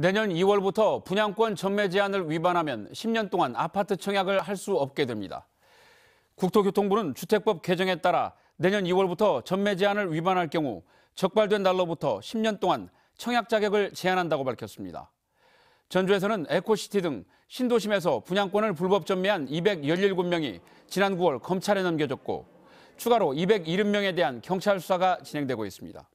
내년 2월부터 분양권 전매 제한을 위반하면 10년 동안 아파트 청약을 할 수 없게 됩니다. 국토교통부는 주택법 개정에 따라 내년 2월부터 전매 제한을 위반할 경우 적발된 날로부터 10년 동안 청약 자격을 제한한다고 밝혔습니다. 전주에서는 에코시티 등 신도심에서 분양권을 불법 전매한 217명이 지난 9월 검찰에 넘겨졌고 추가로 270명에 대한 경찰 수사가 진행되고 있습니다.